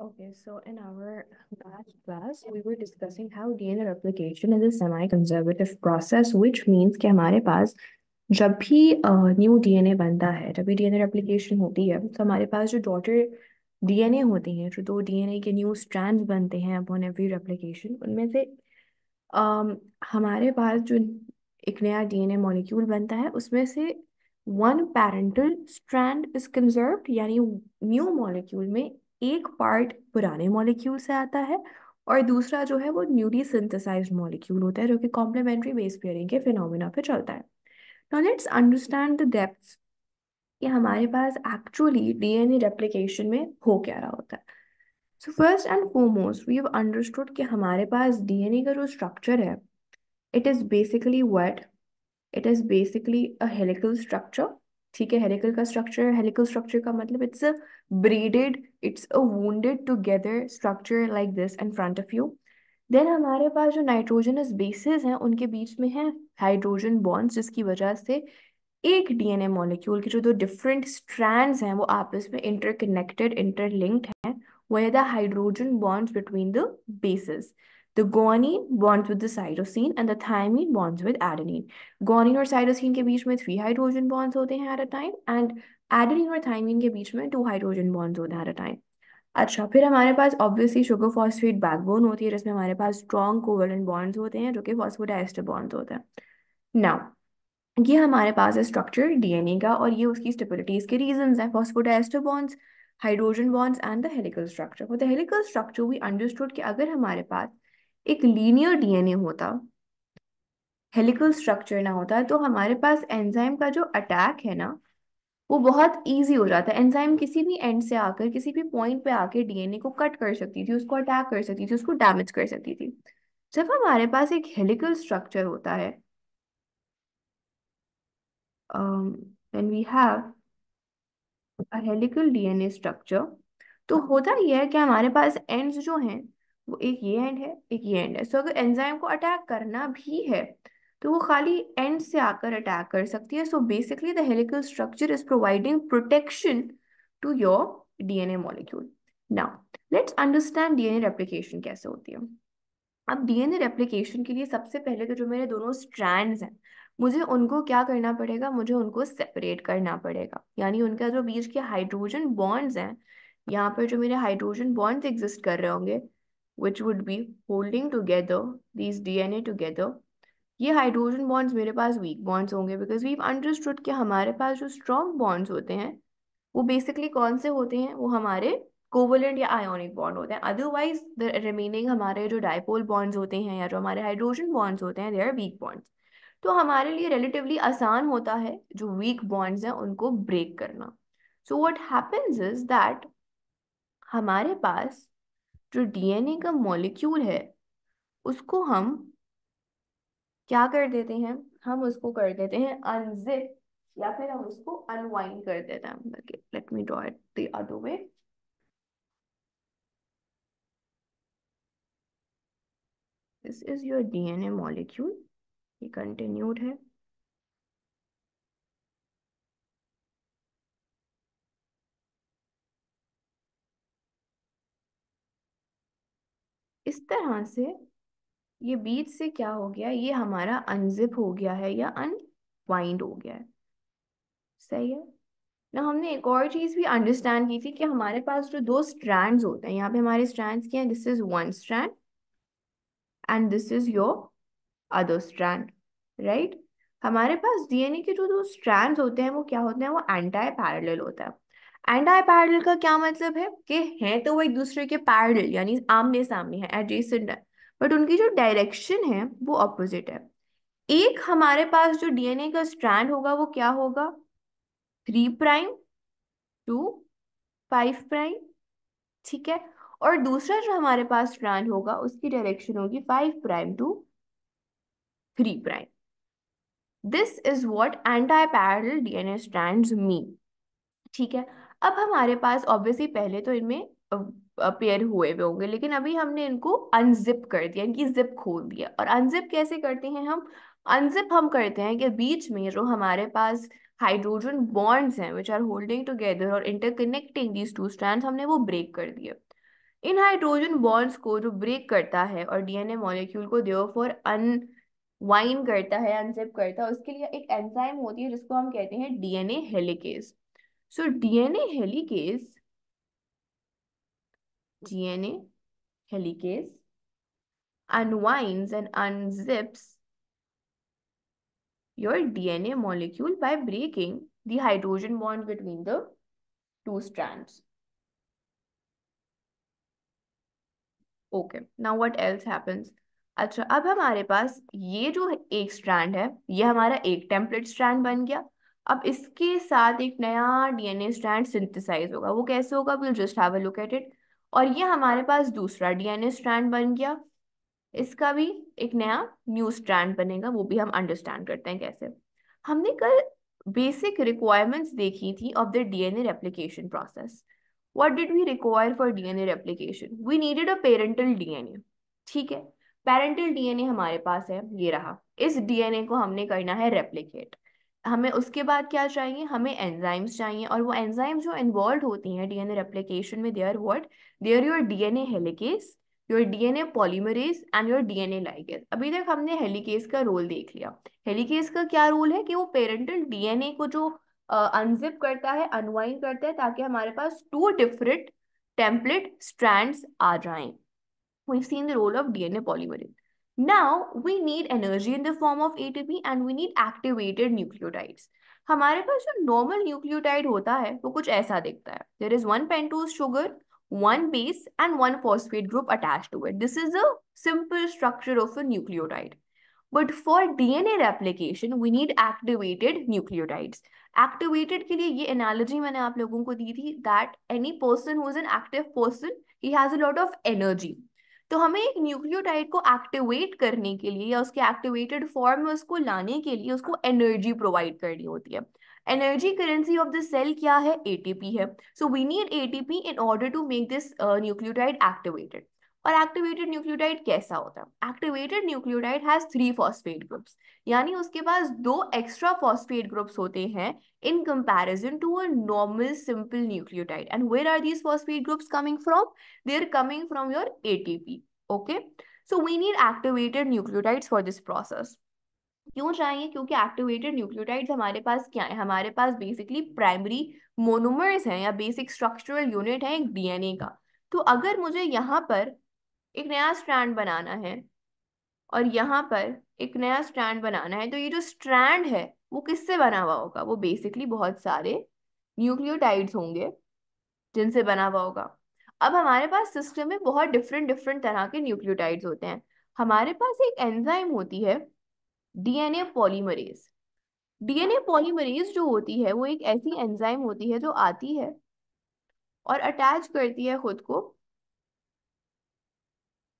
Okay, so in our last class, we were discussing how DNA replication is a semi-conservative process, which means कि हमारे पास जब भी new uh, DNA बनता है जब भी डीएनए रेप्लिकेशन होती है तो हमारे पास जो डॉटर डीएनए होते हैं जो दो डीएनए के न्यू स्ट्रैंड बनते हैं अपॉन एवरी रेप्लिकेशन उनमें से um, हमारे पास जो एक नया डीएनए मॉलिक्यूल बनता है उसमें से one parental strand is conserved यानी न्यू मॉलिक्यूल में एक पार्ट पुराने मॉलिक्यूल से आता है और दूसरा जो है वो न्यूली सिंथेसाइज मॉलिक्यूल होता है जो कि कॉम्प्लीमेंट्री बेस पेयरिंग के फिनोमिना पे चलता है now let's understand the depth कि हमारे पास एक्चुअली डीएनए रेप्लिकेशन में हो क्या रहा होता है so first and foremost we have understood कि हमारे पास डीएनए का जो स्ट्रक्चर है it is basically word it is basically a helical structure ठीक है हेलिकल का स्ट्रक्चर हेलिकल स्ट्रक्चर का मतलब it's a braided it's a wed together structure like this in front of you then हमारे पास जो नाइट्रोजनस बेसिस हैं उनके बीच में है हाइड्रोजन बॉन्ड्स जिसकी वजह से एक डीएनए मॉलिक्यूल के जो दो डिफरेंट स्ट्रैंड्स हैं वो आपस में इंटरकनेक्टेड इंटरलिंक्ड हैं वह the hydrogen bonds between the bases The guanine bonds with the cytosine and the thymine bonds with adenine. Guanine or cytosine ke beech mein three hydrogen bonds hote hain at a time and adenine or thymine ke beech mein two hydrogen bonds hote hain at a time अच्छा फिर हमारे पास obviously sugar phosphate backbone होती है जिसमें हमारे पास strong covalent bonds होते हैं जो कि फॉस्फोडाइस्टर बॉन्ड्स होते हैं नाउ ये हमारे पास है स्ट्रक्चर डीएनए का और ये उसकी स्टेबिलिटीज के रीजंस हैं phosphodiester bonds hydrogen bonds and the helical structure for the helical structure we understood कि अगर हमारे पास एक लीनियर डीएनए होता हेलिकल स्ट्रक्चर ना होता तो हमारे पास एंजाइम का जो अटैक है ना वो बहुत इजी हो जाता है एंजाइम किसी भी एंड से आकर किसी भी पॉइंट पे आकर डीएनए को कट कर सकती थी उसको अटैक कर सकती थी उसको डैमेज कर सकती थी जब हमारे पास एक हेलिकल स्ट्रक्चर होता है हेलिकल डीएनए स्ट्रक्चर तो होता यह है कि हमारे पास एंड्स जो हैं वो एक ये एंड है एक ये एंड है सो so, अगर एंजाइम को अटैक करना भी है तो वो खाली एंड से आकर अटैक कर सकती है so basically the helical structure is providing protection to your DNA molecule now let's understand DNA replication कैसे होती है अब डीएनए रेप्लिकेशन के लिए सबसे पहले तो जो मेरे दोनों स्ट्रैंड्स हैं मुझे उनको क्या करना पड़ेगा मुझे उनको सेपरेट करना पड़ेगा यानी उनका जो बीच के हाइड्रोजन बॉन्ड्स हैं यहाँ पर जो मेरे हाइड्रोजन बॉन्ड्स एग्जिस्ट कर रहे होंगे which would be holding together these DNA together ये हाइड्रोजन बॉन्ड्स मेरे पास वीक बॉन्ड्स होंगे बिकॉज वी अंडरस्टूड कि हमारे पास जो स्ट्रॉन्ग बॉन्ड्स होते हैं वो बेसिकली कौन से होते हैं वो हमारे कोवलेंट या आयोनिक बॉन्ड होते हैं अदरवाइज द रिमेनिंग हमारे जो डायपोल बॉन्ड्स होते हैं या जो हमारे हाइड्रोजन बॉन्ड्स होते हैं दे आर वीक बॉन्ड्स तो हमारे लिए रिलेटिवली आसान होता है जो वीक बॉन्ड्स हैं उनको ब्रेक करना so what happens is that हमारे पास जो डीएनए का मॉलिक्यूल है उसको हम क्या कर देते हैं हम उसको कर देते हैं अनजिप या फिर हम उसको अनवाइंड कर देते हैं let me draw it the other way this is your DNA molecule ये कंटिन्यूड है इस तरह से ये बीच से क्या हो गया ये हमारा अनजिप हो गया है या अनवाइंड हो गया है सही है ना हमने एक और चीज़ भी अंडरस्टैंड की थी कि हमारे पास जो दो स्ट्रैंड्स होते हैं यहाँ पे हमारे स्ट्रैंड्स क्या हैं this is one strand and this is your other strand right हमारे पास डीएनए के जो दो स्ट्रैंड्स होते हैं वो क्या होते हैं वो एंटाई पैरल होता है एंड आई पैरल का क्या मतलब है कि हैं तो वो एक दूसरे के पैरल यानी आमने सामने है एडजेसेंट है बट उनकी जो डायरेक्शन है वो ऑपोजिट है एक हमारे पास जो डीएनए का स्ट्रैंड होगा वो क्या होगा three prime to five prime ठीक है और दूसरा जो हमारे पास स्ट्रैंड होगा उसकी डायरेक्शन होगी five prime to three prime this is what anti parallel DNA strands mean ठीक है अब हमारे पास ऑब्वियसली पहले तो इनमें अपेयर हुए हुए होंगे लेकिन अभी हमने इनको अनजिप कर दिया इनकी जिप खोल दिया और अनजिप कैसे करते हैं हम अनजिप हम करते हैं कि बीच में जो हमारे पास हाइड्रोजन बॉन्ड्स हैं विच आर होल्डिंग टुगेदर और इंटरकनेक्टिंग दीज टू स्ट्रैंड हमने वो ब्रेक कर दिए इन हाइड्रोजन बॉन्ड्स को जो ब्रेक करता है और डीएनए मॉलिक्यूल को देव फॉर अनवाइन करता है अनजिप करता है उसके लिए एक एंजाइम होती है जिसको हम कहते हैं DNA helicase So DNA helicase, DNA helicase unwinds and unzips your DNA molecule by breaking the hydrogen bond between the two strands. Okay now what else happens अच्छा अब हमारे पास ये जो एक स्ट्रैंड है ये हमारा एक टेम्पलेट स्ट्रैंड बन गया अब इसके साथ एक नया डीएनए स्ट्रैंड सिंथेसाइज होगा वो कैसे होगा will just have a look at it और ये हमारे पास दूसरा डीएनए स्ट्रैंड बन गया इसका भी एक नया न्यू स्ट्रैंड बनेगा वो भी हम अंडरस्टैंड करते हैं कैसे हमने कल बेसिक रिक्वायरमेंट्स देखी थी of the DNA replication process what did we require for DNA replication we needed a parental DNA ठीक है पेरेंटल डीएनए हमारे पास है ये रहा इस डीएनए को हमने करना है रेप्लिकेट हमें उसके बाद क्या चाहिए हमें एंजाइम्स चाहिए और वो एंजाइम्स जो इन्वॉल्व होती हैं डीएनए रेप्लिकेशन में they are what they are your DNA helicase your DNA polymerase and your DNA ligase अभी तक हमने हेलिकेस का रोल देख लिया हेलिकेस का क्या रोल है कि वो पेरेंटल डीएनए को जो अनजिप uh, करता है अनवाइंड करता है ताकि हमारे पास टू डिफरेंट टेम्पलेट स्ट्रैंड्स आ जाएं we seen the role of DNA polymerase now we need energy in the form of ATP and we need activated nucleotides हमारे पास जो नॉर्मल न्यूक्लियोटाइड होता है वो कुछ ऐसा दिखता है there is one pentose sugar one base and one phosphate group attached to it. This is a simple structure of a nucleotide. But for DNA replication, we need activated nucleotides. Activated के लिए ये analogy मैंने आप लोगों को दी थी that any person who is an active person, he has a lot of energy. तो हमें एक न्यूक्लियोटाइड को एक्टिवेट करने के लिए या उसके एक्टिवेटेड फॉर्म में उसको लाने के लिए उसको एनर्जी प्रोवाइड करनी होती है energy currency of the cell क्या है एटीपी है so we need ATP in order to make this nucleotide activated और एक्टिवेटेड न्यूक्लियोटाइड कैसा होता है activated nucleotide has three phosphate groups यानी उसके पास दो एक्स्ट्रा फॉस्फेट ग्रुप्स होते हैं in comparison to a normal simple nucleotide and where are these phosphate groups coming from they are coming from your ATP okay so we need activated nucleotides for this process क्यों चाहिए क्योंकि activated nucleotides हमारे पास क्या है हमारे पास basically primary monomers हैं या basic structural unit है एक डीएनए का तो अगर मुझे यहाँ पर एक नया स्ट्रैंड बनाना है और यहाँ पर एक नया स्ट्रैंड बनाना है तो ये जो स्ट्रैंड है वो किससे बना हुआ होगा वो बेसिकली बहुत सारे न्यूक्लियोटाइड्स होंगे जिनसे बना हुआ होगा अब हमारे पास सिस्टम में बहुत डिफरेंट डिफरेंट तरह के न्यूक्लियोटाइड्स होते हैं हमारे पास एक एंजाइम होती है डीएनए पॉलीमरेज डीएनए पॉलीमरेज जो होती है वो एक ऐसी एंजाइम होती है जो आती है और अटैच करती है खुद को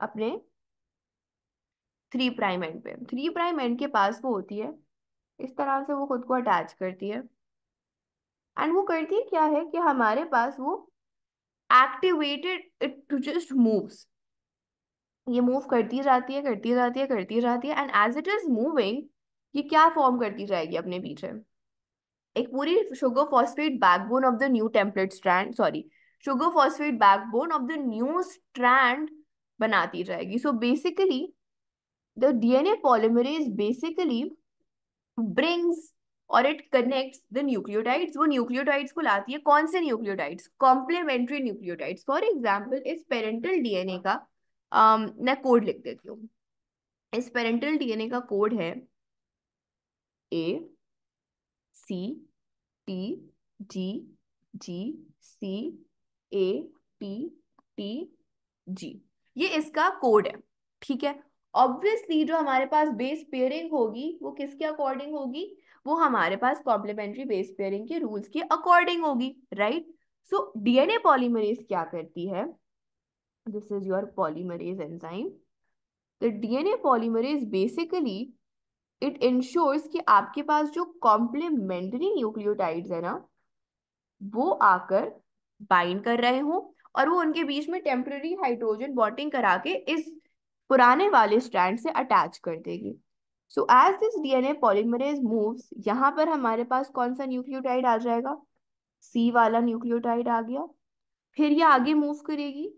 अपने थ्री प्राइम एंड पे थ्री प्राइम एंड के पास वो होती है इस तरह से वो खुद को अटैच करती है एंड वो करती है क्या है कि हमारे पास वो activated it to just moves ये मूव करती जाती है करती जाती है करती जाती है and as it is moving ये क्या फॉर्म करती जाएगी अपने पीछे एक पूरी sugar phosphate backbone of the new template strand sorry sugar phosphate backbone of the new strand बनाती जाएगी so basically the DNA polymerase basically brings और इट कनेक्ट्स द न्यूक्लियोटाइड्स वो न्यूक्लियोटाइड्स को लाती है कौन से nucleotides complementary nucleotides for example इस पेरेंटल डीएनए का um, मैं कोड लिख देती हूँ इस पेरेंटल डीएनए का कोड है A C T G G C A T T G ये इसका कोड है ठीक है ऑब्वियसली जो हमारे पास बेस पेयरिंग होगी वो किसके अकॉर्डिंग होगी वो हमारे पास कॉम्प्लीमेंट्री बेस पेयरिंग के रूल्स के अकॉर्डिंग होगी राइट सो डीएनए पॉलीमरेज क्या करती है this is your polymerase enzyme the DNA polymerase basically it insures कि आपके पास जो कॉम्प्लीमेंट्री न्यूक्लियोटाइड्स है ना वो आकर बाइंड कर रहे हों और वो उनके बीच में टेम्प्रेरी हाइड्रोजन बॉटिंग करा के इस पुराने वाले स्ट्रैंड से अटैच कर देगी so as this DNA polymerase moves यहाँ पर हमारे पास कौन सा न्यूक्लियोटाइड आ जाएगा सी वाला न्यूक्लियोटाइड आ गया फिर ये आगे मूव करेगी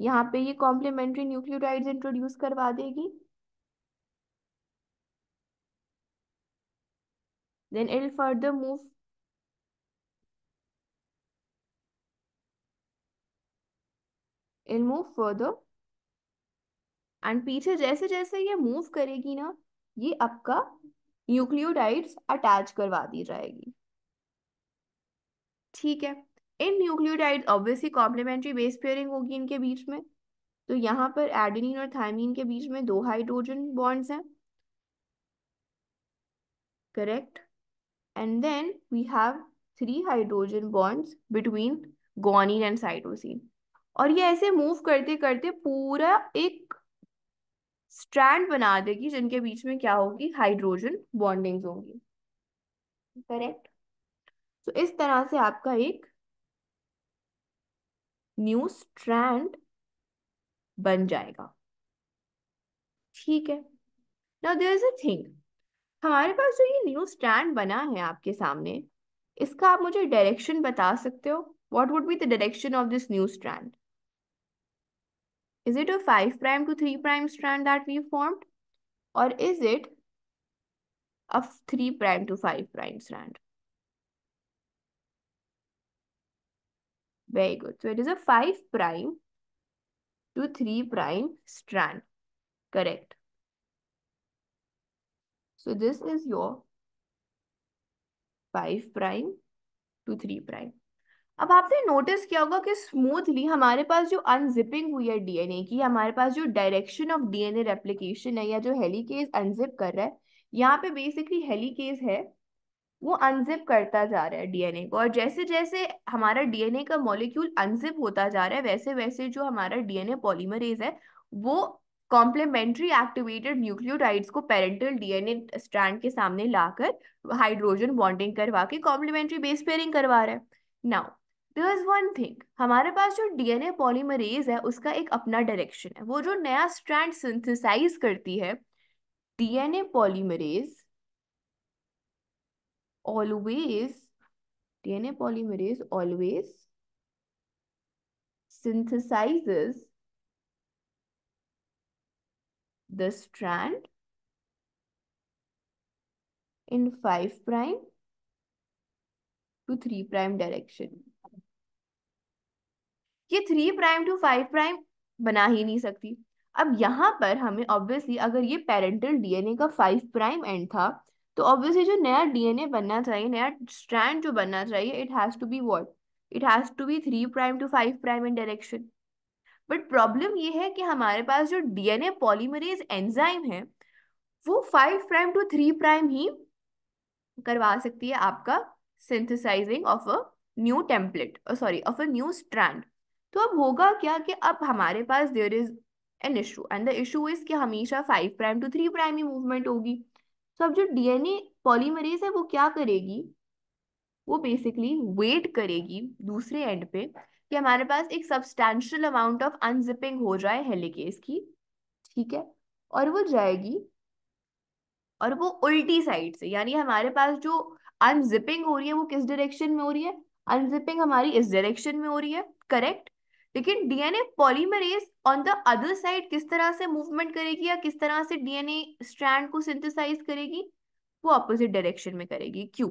यहाँ पे ये कॉम्प्लीमेंट्री न्यूक्लियोटाइड्स इंट्रोड्यूस करवा देगी then it further move I'll move further and पीछे जैसे जैसे ये मूव करेगी ना ये आपका न्यूक्लियोडाइड्स अटैच करवा दी जाएगी ठीक है इन nucleotide obviously complementary base pairing होगी इनके बीच में तो यहाँ पर एडेनिन और थायमिन के बीच में दो हाइड्रोजन बॉन्ड्स हैं correct and then we have three hydrogen bonds between guanine and cytosine और ये ऐसे मूव करते करते पूरा एक स्ट्रैंड बना देगी जिनके बीच में क्या होगी हाइड्रोजन बॉन्डिंग्स होंगी करेक्ट तो इस तरह से आपका एक न्यू स्ट्रैंड बन जाएगा ठीक है now there is a thing हमारे पास जो ये न्यू स्टैंड बना है आपके सामने इसका आप मुझे डायरेक्शन बता सकते हो what would be the direction of this new strand Is it a 5 prime to 3 prime strand that we formed? Or is it a 3 prime to 5 prime strand? Very good. So it is a 5 prime to 3 prime strand. Correct. So this is your 5 prime to 3 prime. अब आपने notice किया होगा कि smoothly हमारे पास जो unzipping हुई है डीएनए की हमारे पास जो डायरेक्शन ऑफ डीएनए रेप्लिकेशन है या जो हेलीकेज अनजिप कर रहा है यहाँ पे बेसिकली हेलीकेज है वो अनजिप करता जा रहा है डीएनए को और जैसे जैसे हमारा डीएनए का मॉलिक्यूल अनजिप होता जा रहा है वैसे वैसे जो हमारा डीएनए पॉलीमरेज है वो कॉम्प्लीमेंट्री एक्टिवेटेड न्यूक्लियोटाइड्स को पेरेंटल डीएनए स्ट्रैंड के सामने लाकर हाइड्रोजन बॉन्डिंग करवा के कॉम्प्लीमेंट्री बेस पेयरिंग करवा रहा है नाउ देयर वन थिंग हमारे पास जो डीएनए पॉलीमरेज है उसका एक अपना डायरेक्शन है वो जो नया स्ट्रैंड सिंथेसाइज करती है DNA polymerase always DNA polymerase always the strand in five prime to three prime direction में ये three prime to five prime बना ही नहीं सकती अब यहाँ पर हमें ऑब्वियसली अगर ये पेरेंटल डीएनए का फाइव प्राइम एंड था तो ऑब्वियसली जो नया डीएनए बनना चाहिए नया स्ट्रैंड जो बनना चाहिए it has to be what it has to be three prime to five prime in direction but problem ये है कि हमारे पास जो डीएनए पॉलीमरेज एंजाइम है वो five prime to three prime ही करवा सकती है आपका synthesizing of a new template sorry of a new strand तो अब होगा क्या कि अब हमारे पास there is an issue and the issue is कि हमेशा five prime to three prime ही मूवमेंट होगी तो so अब जो डीएनए पॉलीमरेज है वो क्या करेगी वो बेसिकली वेट करेगी दूसरे एंड पे कि हमारे पास एक सब्सटैंशियल अमाउंट ऑफ अनजिपिंग हो जाए हेलीकेस की ठीक है और वो जाएगी और वो उल्टी साइड से यानी हमारे पास जो अनजिपिंग हो रही है वो किस डायरेक्शन में हो रही है अनजिपिंग हमारी इस डायरेक्शन में हो रही है करेक्ट लेकिन DNA polymerase on the other side किस तरह से मूवमेंट करेगी या किस तरह से डीएनए स्ट्रैंड को सिंथेसाइज करेगी वो अपोजिट डायरेक्शन में करेगी क्यों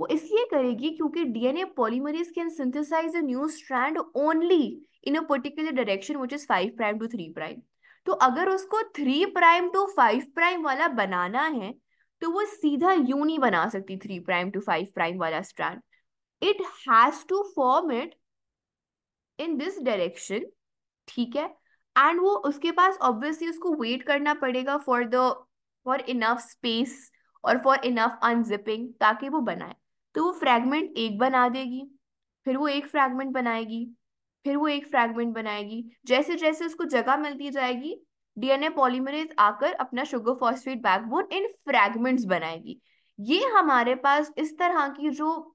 वो इसलिए करेगी क्योंकि DNA polymerase can synthesize a new strand only in a particular direction which is 5 prime to 3 prime तो अगर उसको 3 प्राइम टू 5 प्राइम वाला बनाना है तो वो सीधा यूनी बना सकती 3 प्राइम टू 5 प्राइम वाला strand it has to form it in this direction ठीक है एंड वो उसके पास ऑब्वियसली उसको वेट करना पड़ेगा for the for enough space और फॉर इनफ अनजिपिंग ताकि वो बनाए तो वो फ्रैगमेंट एक बना देगी फिर वो एक फ्रैगमेंट बनाएगी फिर वो एक फ्रैगमेंट बनाएगी जैसे जैसे उसको जगह मिलती जाएगी डीएनए पॉलीमरेज आकर अपना sugar phosphate backbone in fragments बनाएगी ये हमारे पास इस तरह की जो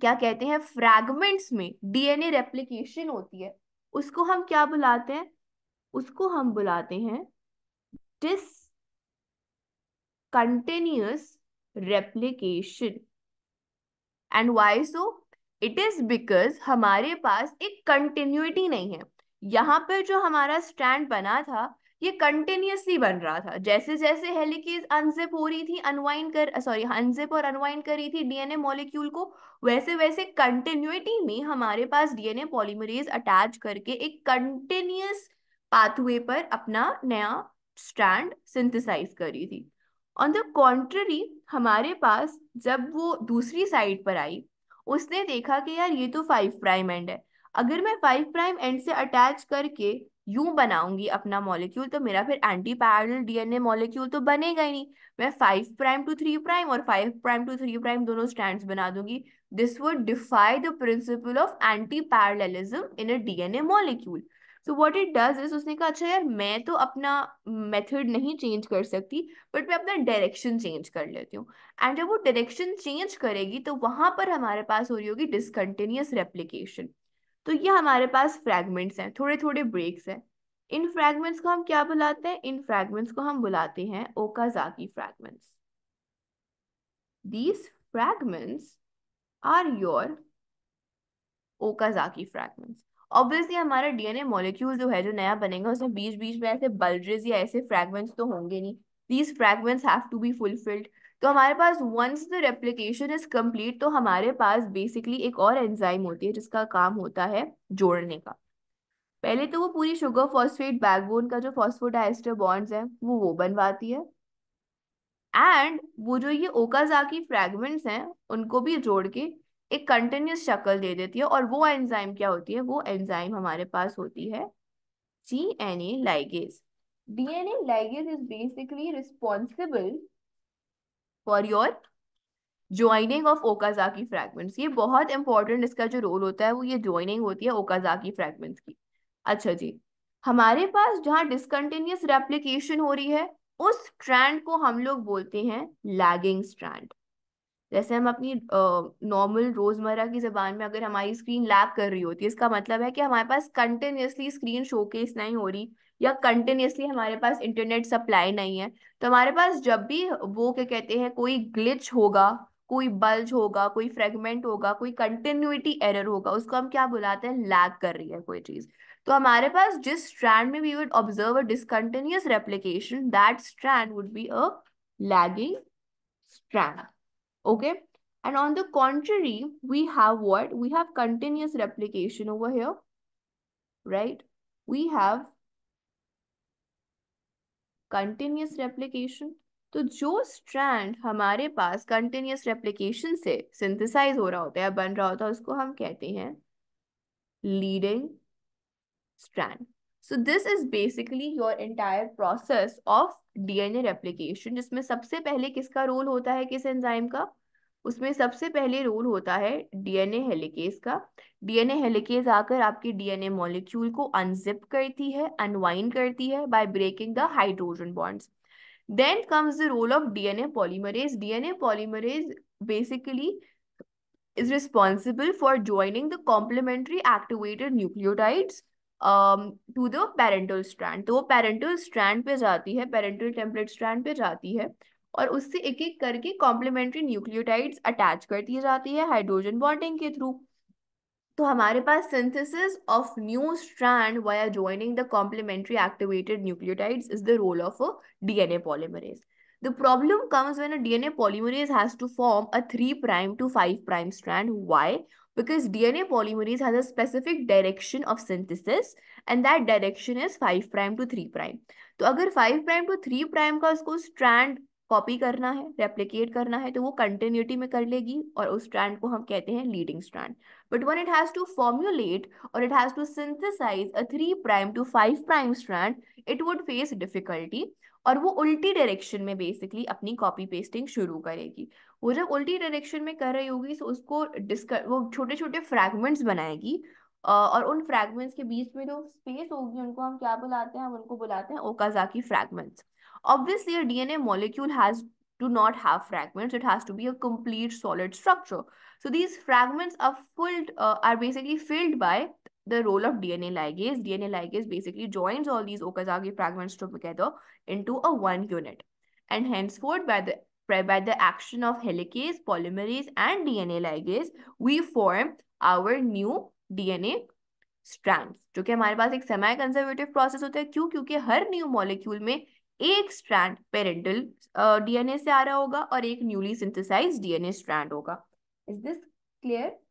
क्या कहते हैं फ्रैगमेंट्स में डीएनए रेप्लिकेशन होती है उसको हम क्या बुलाते हैं उसको हम बुलाते हैं discontinuous replication and why so it is because हमारे पास एक कंटिन्यूटी नहीं है यहाँ पर जो हमारा स्टैंड बना था ये कंटिन्यूसली बन रहा था जैसे जैसे हेलिकेज अनजिप हो रही थी अनवाइंड कर सॉरी अनजिप और अनवाइंड कर रही थी डीएनए मॉलिक्यूल को वैसे वैसे कंटिन्यूटी में हमारे पास डीएनए पॉलीमरेज अटैच करके एक कंटिन्यूस पाथवे पर अपना नया स्टैंड सिंथिसाइज कर रही थी ऑन द कॉन्ट्ररी हमारे पास जब वो दूसरी साइड पर आई उसने देखा कि यार ये तो फाइव प्राइम एंड है अगर मैं फाइव प्राइम एंड से अटैच करके यूं बनाऊंगी अपना मॉलिक्यूल तो मेरा फिर एंटी पैरल डीएनए मॉलिक्यूल तो बनेगा ही नहीं मैं five prime to three prime और five prime to three prime दोनों स्टैंड बना दूंगी this would defy the principle of anti parallelism in a DNA molecule so what it does is उसने कहा अच्छा यार मैं तो अपना मेथड नहीं चेंज कर सकती बट मैं अपना डायरेक्शन चेंज कर लेती हूँ एंड जब वो डायरेक्शन चेंज करेगी तो वहां पर हमारे पास हो रही होगी डिसकंटिन्यूस रेप्लीकेशन तो ये हमारे पास फ्रेगमेंट्स हैं थोड़े थोड़े ब्रेक्स हैं इन फ्रेगमेंट्स को हम क्या बुलाते हैं इन फ्रेगमेंट्स को हम बुलाते हैं Okazaki fragments these fragments are your Okazaki fragments obviously हमारा डीएनए मॉलिक्यूल जो है जो नया बनेगा उसमें बीच बीच में ऐसे बल्ड्रेज या ऐसे फ्रेगमेंट्स तो होंगे नहीं these fragments have to be fulfilled तो हमारे पास once the replication is complete तो हमारे पास बेसिकली एक और एंजाइम होती है जिसका काम होता है जोड़ने का पहले तो वो पूरी शुगर फॉस्फेट बैकबोन का जो फॉस्फोडाइस्टर बॉन्ड्स है वो वो बनवाती है एंड वो जो ये ओकाजाकी फ्रेगमेंट्स हैं उनको भी जोड़ के एक कंटिन्यूस शक्ल दे देती है और वो एंजाइम क्या होती है वो एंजाइम हमारे पास होती है D N A ligase a ligase is basically responsible for your joining of Okazaki fragments ये बहुत इंपॉर्टेंट इसका जो रोल होता है वो ये ज्वाइनिंग होती है ओकाजाकी फ्रेगमेंट्स की अच्छा जी हमारे पास जहाँ डिसकंटिन्यूस रेप्लीकेशन हो रही है उस स्ट्रैंड को हम लोग बोलते हैं लैगिंग स्ट्रैंड जैसे हम अपनी नॉर्मल रोजमर्रा की जबान में अगर हमारी स्क्रीन लैग कर रही होती है इसका मतलब है कि हमारे पास कंटिन्यूसली स्क्रीन शोकेस नहीं हो रही या कंटिन्यूसली हमारे पास इंटरनेट सप्लाई नहीं है तो हमारे पास जब भी वो क्या कहते हैं कोई ग्लिच होगा कोई बल्ज होगा कोई फ्रेगमेंट होगा कोई कंटिन्यूटी एरर होगा उसको हम क्या बुलाते हैं लैग कर रही है कोई चीज़ तो हमारे पास जिस स्ट्रैंड में we would observe a discontinuous replication that strand would be a lagging strand okay and on the contrary we have what we have continuous replication over here right we have continuous replication तो जो strand हमारे पास continuous replication से synthesize हो रहा होता है बन रहा होता है उसको हम कहते हैं leading strand so this is basically your entire process of DNA replication जिसमें सबसे पहले किसका रोल होता है किस एंजाइम का उसमें सबसे पहले रोल होता है डीएनए हेलिकेज का डीएनए हेलिकेज आकर आपके डीएनए मॉलिक्यूल को अनजिप करती है अनवाइंड करती है by breaking the hydrogen bonds then comes the role of DNA polymerase DNA polymerase basically is responsible for joining the complementary activated nucleotides to the parental strand तो वो parental strand पे जाती है parental template strand पे जाती है और उससे एक एक करके कॉम्प्लीमेंट्री न्यूक्लियोटाइड्स अटैच कर दी जाती है हाइड्रोजन बॉन्डिंग के थ्रू तो हमारे पास synthesis of new strand via joining the complementary activated nucleotides is the role of a DNA polymerase the problem comes when a DNA polymerase has to form a three prime to five prime strand why because DNA polymerase has a specific direction of synthesis and that direction is five prime to three prime तो अगर five prime to three prime का उसको strand copy करना है replicate करना है तो वो कंटिन्यूटी में कर लेगी और उस स्ट्रैंड को हम कहते हैं leading strand but when it has to formulate और it has to synthesize a three prime to five prime strand it would face difficulty और वो उल्टी डायरेक्शन में बेसिकली अपनी कॉपी पेस्टिंग शुरू करेगी वो जब उल्टी डायरेक्शन में कर रही होगी तो उसको डिस्कर वो छोटे छोटे फ्रैगमेंट्स बनाएगी और उन फ्रैगमेंट्स के बीच में जो स्पेस होगी उनको हम क्या बुलाते हैं हम उनको बुलाते हैं Okazaki fragments Obviously, a DNA molecule has do not have fragments. It has to be a complete solid structure. So these fragments are filled, uh, are basically filled by the role of DNA ligase. DNA ligase basically joins all these Okazaki fragments together into a one unit. And henceforth, by the by the action of helicase, polymerase, and DNA ligase, we form our new DNA strands. Because कि हमारे a semi-conservative process. Process होता है new molecule. एक strand parental DNA से आ रहा होगा और एक न्यूली सिंथेसाइज डीएनए स्ट्रैंड होगा इज दिस क्लियर